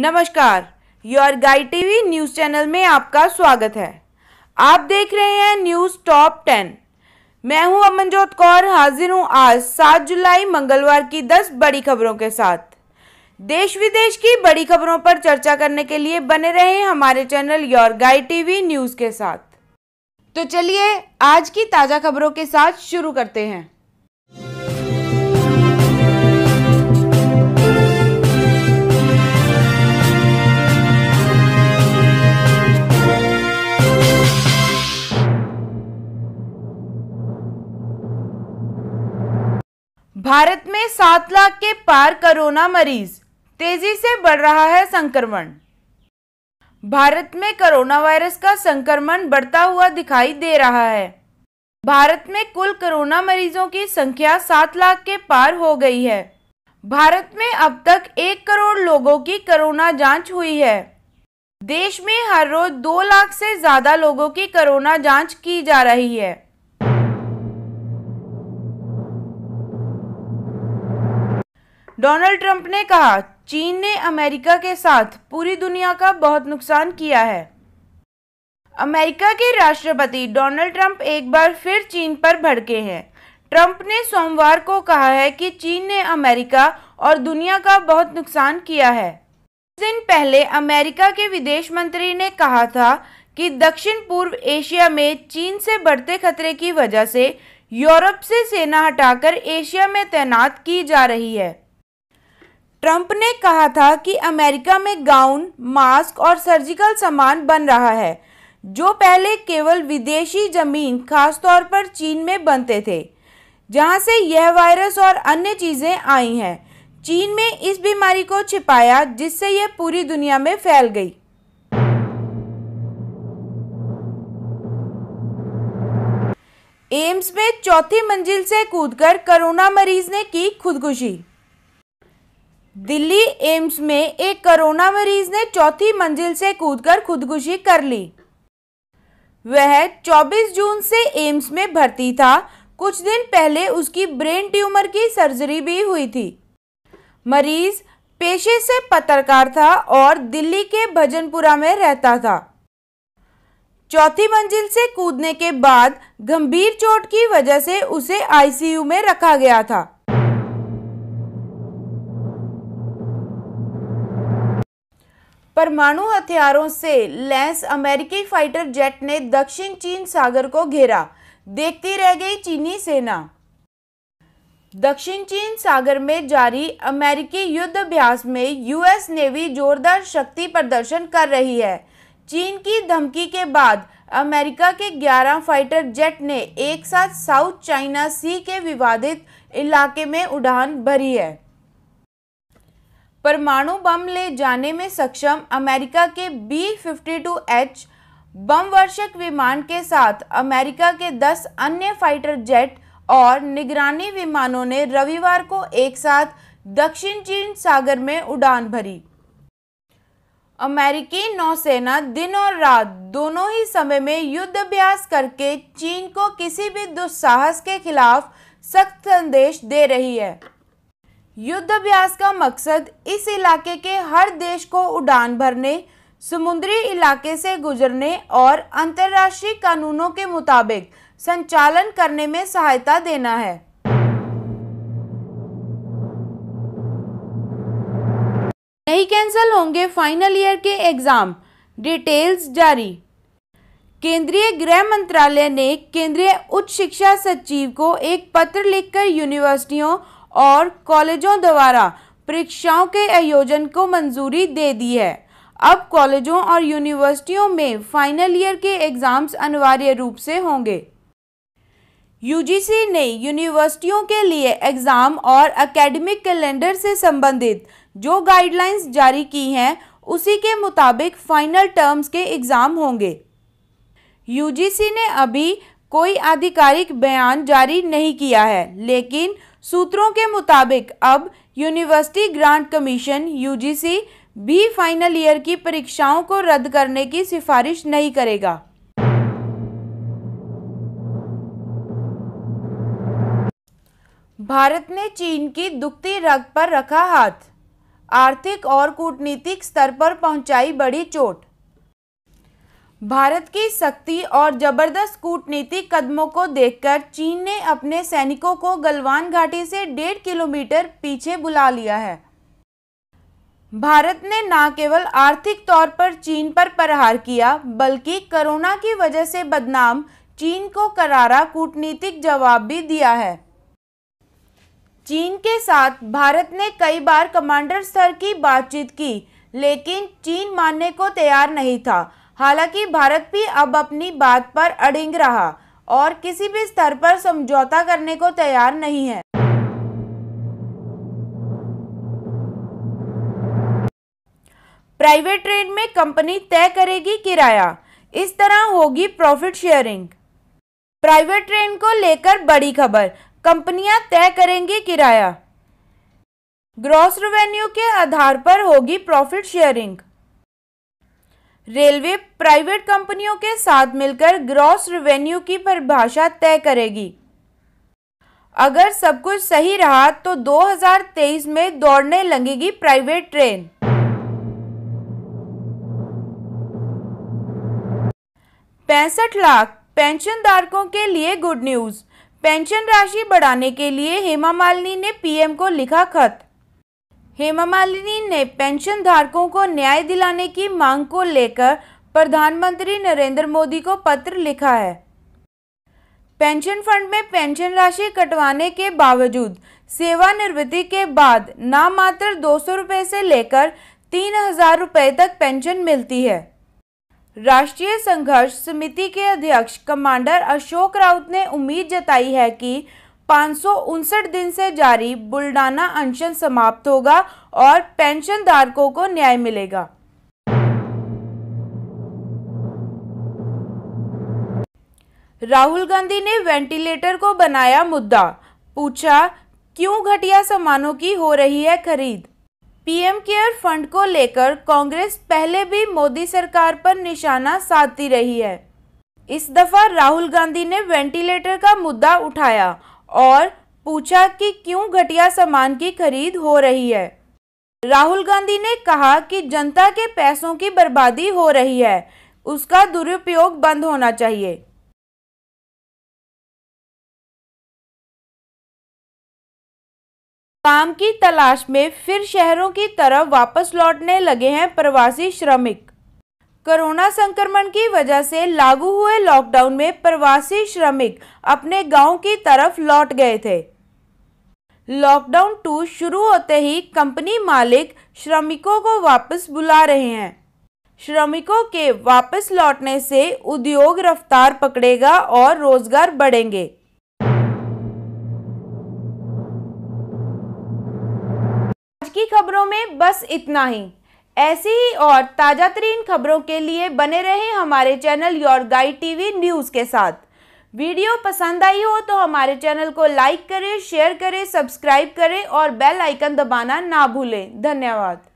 नमस्कार your guide TV news channel में आपका स्वागत है आप देख रहे हैं न्यूज़ टॉप टेन मैं हूं अमनजोत कौर हाजिर हूं आज 7 जुलाई मंगलवार की 10 बड़ी खबरों के साथ देश विदेश की बड़ी खबरों पर चर्चा करने के लिए बने रहे हमारे channel your guide TV news के साथ तो चलिए आज की ताज़ा खबरों के साथ शुरू करते हैं भारत में सात लाख के पार कोरोना मरीज तेजी से बढ़ रहा है संक्रमण भारत में कोरोना वायरस का संक्रमण बढ़ता हुआ दिखाई दे रहा है भारत में कुल कोरोना मरीजों की संख्या सात लाख के पार हो गई है भारत में अब तक एक करोड़ लोगों की कोरोना जांच हुई है देश में हर रोज दो लाख से ज़्यादा लोगों की कोरोना जांच की जा रही है डोनाल्ड ट्रंप ने कहा चीन ने अमेरिका के साथ पूरी दुनिया का बहुत नुकसान किया है अमेरिका के राष्ट्रपति डोनाल्ड ट्रंप एक बार फिर चीन पर भड़के हैं ट्रंप ने सोमवार को कहा है कि चीन ने अमेरिका और दुनिया का बहुत नुकसान किया है दिन पहले अमेरिका के विदेश मंत्री ने कहा था कि दक्षिण पूर्व एशिया में चीन से बढ़ते खतरे की वजह से यूरोप से सेना हटाकर एशिया में तैनात की जा रही है ट्रंप ने कहा था कि अमेरिका में गाउन मास्क और सर्जिकल सामान बन रहा है जो पहले केवल विदेशी जमीन खासतौर पर चीन में बनते थे जहां से यह वायरस और अन्य चीज़ें आई हैं चीन में इस बीमारी को छिपाया जिससे यह पूरी दुनिया में फैल गई एम्स में चौथी मंजिल से कूदकर कोरोना मरीज ने की खुदकुशी दिल्ली एम्स में एक कोरोना मरीज ने चौथी मंजिल से कूदकर खुदकुशी कर ली वह 24 जून से एम्स में भर्ती था कुछ दिन पहले उसकी ब्रेन ट्यूमर की सर्जरी भी हुई थी मरीज पेशे से पत्रकार था और दिल्ली के भजनपुरा में रहता था चौथी मंजिल से कूदने के बाद गंभीर चोट की वजह से उसे आईसीयू में रखा गया था परमाणु हथियारों से लैस अमेरिकी फाइटर जेट ने दक्षिण चीन सागर को घेरा देखती रह गई चीनी सेना दक्षिण चीन सागर में जारी अमेरिकी युद्ध अभ्यास में यूएस नेवी जोरदार शक्ति प्रदर्शन कर रही है चीन की धमकी के बाद अमेरिका के 11 फाइटर जेट ने एक साथ साउथ चाइना सी के विवादित इलाके में उड़ान भरी है परमाणु बम ले जाने में सक्षम अमेरिका के बी फिफ्टी एच बम वर्षक विमान के साथ अमेरिका के 10 अन्य फाइटर जेट और निगरानी विमानों ने रविवार को एक साथ दक्षिण चीन सागर में उड़ान भरी अमेरिकी नौसेना दिन और रात दोनों ही समय में युद्ध अभ्यास करके चीन को किसी भी दुस्साहस के खिलाफ सख्त संदेश दे रही है युद्ध अभ्यास का मकसद इस इलाके के हर देश को उड़ान भरने समुद्री इलाके से गुजरने और अंतर्राष्ट्रीय कानूनों के मुताबिक संचालन करने में सहायता देना है नहीं कैंसिल होंगे फाइनल ईयर के एग्ज़ाम डिटेल्स जारी केंद्रीय गृह मंत्रालय ने केंद्रीय उच्च शिक्षा सचिव को एक पत्र लिखकर यूनिवर्सिटियों और कॉलेजों द्वारा परीक्षाओं के आयोजन को मंजूरी दे दी है अब कॉलेजों और यूनिवर्सिटियों में फाइनल ईयर के एग्ज़ाम्स अनिवार्य रूप से होंगे यूजीसी ने यूनिवर्सिटियों के लिए एग्ज़ाम और एकेडमिक कैलेंडर से संबंधित जो गाइडलाइंस जारी की हैं उसी के मुताबिक फाइनल टर्म्स के एग्ज़ाम होंगे यूजीसी ने अभी कोई आधिकारिक बयान जारी नहीं किया है लेकिन सूत्रों के मुताबिक अब यूनिवर्सिटी ग्रांट कमीशन यूजीसी भी फाइनल ईयर की परीक्षाओं को रद्द करने की सिफारिश नहीं करेगा भारत ने चीन की दुखती रग पर रखा हाथ आर्थिक और कूटनीतिक स्तर पर पहुंचाई बड़ी चोट भारत की सख्ती और जबरदस्त कूटनीतिक कदमों को देखकर चीन ने अपने सैनिकों को गलवान घाटी से डेढ़ किलोमीटर पीछे बुला लिया है भारत ने न केवल आर्थिक तौर पर चीन पर प्रहार किया बल्कि कोरोना की वजह से बदनाम चीन को करारा कूटनीतिक जवाब भी दिया है चीन के साथ भारत ने कई बार कमांडर स्तर की बातचीत की लेकिन चीन मानने को तैयार नहीं था हालांकि भारत भी अब अपनी बात पर अड़िंग रहा और किसी भी स्तर पर समझौता करने को तैयार नहीं है प्राइवेट ट्रेन में कंपनी तय करेगी किराया इस तरह होगी प्रॉफिट शेयरिंग प्राइवेट ट्रेन को लेकर बड़ी खबर कंपनियां तय करेंगी किराया ग्रॉस रेवेन्यू के आधार पर होगी प्रॉफिट शेयरिंग रेलवे प्राइवेट कंपनियों के साथ मिलकर ग्रॉस रेवेन्यू की परिभाषा तय करेगी अगर सब कुछ सही रहा तो 2023 में दौड़ने लगेगी प्राइवेट ट्रेन पैंसठ लाख पेंशन धारकों के लिए गुड न्यूज पेंशन राशि बढ़ाने के लिए हेमा मालिनी ने पीएम को लिखा खत हेमा मालिनी ने पेंशन धारकों को न्याय दिलाने की मांग को लेकर प्रधानमंत्री नरेंद्र मोदी को पत्र लिखा है पेंशन फंड में पेंशन राशि कटवाने के बावजूद सेवानिवृत्ति के बाद ना मात्र दो सौ रुपये से लेकर तीन हजार रुपये तक पेंशन मिलती है राष्ट्रीय संघर्ष समिति के अध्यक्ष कमांडर अशोक राउत ने उम्मीद जताई है कि पाँच दिन से जारी बुल्डाना अनशन समाप्त होगा और पेंशन धारकों को न्याय मिलेगा राहुल गांधी ने वेंटिलेटर को बनाया मुद्दा पूछा क्यों घटिया सामानों की हो रही है खरीद पीएम केयर फंड को लेकर कांग्रेस पहले भी मोदी सरकार पर निशाना साधती रही है इस दफा राहुल गांधी ने वेंटिलेटर का मुद्दा उठाया और पूछा कि क्यों घटिया सामान की खरीद हो रही है राहुल गांधी ने कहा कि जनता के पैसों की बर्बादी हो रही है उसका दुरुपयोग बंद होना चाहिए काम की तलाश में फिर शहरों की तरफ वापस लौटने लगे हैं प्रवासी श्रमिक कोरोना संक्रमण की वजह से लागू हुए लॉकडाउन में प्रवासी श्रमिक अपने गांव की तरफ लौट गए थे लॉकडाउन टू शुरू होते ही कंपनी मालिक श्रमिकों को वापस बुला रहे हैं श्रमिकों के वापस लौटने से उद्योग रफ्तार पकड़ेगा और रोजगार बढ़ेंगे आज की खबरों में बस इतना ही ऐसी ही और ताज़ा तरीन खबरों के लिए बने रहें हमारे channel your guide TV news के साथ वीडियो पसंद आई हो तो हमारे चैनल को लाइक करें शेयर करें सब्सक्राइब करें और बेल आइकन दबाना ना भूलें धन्यवाद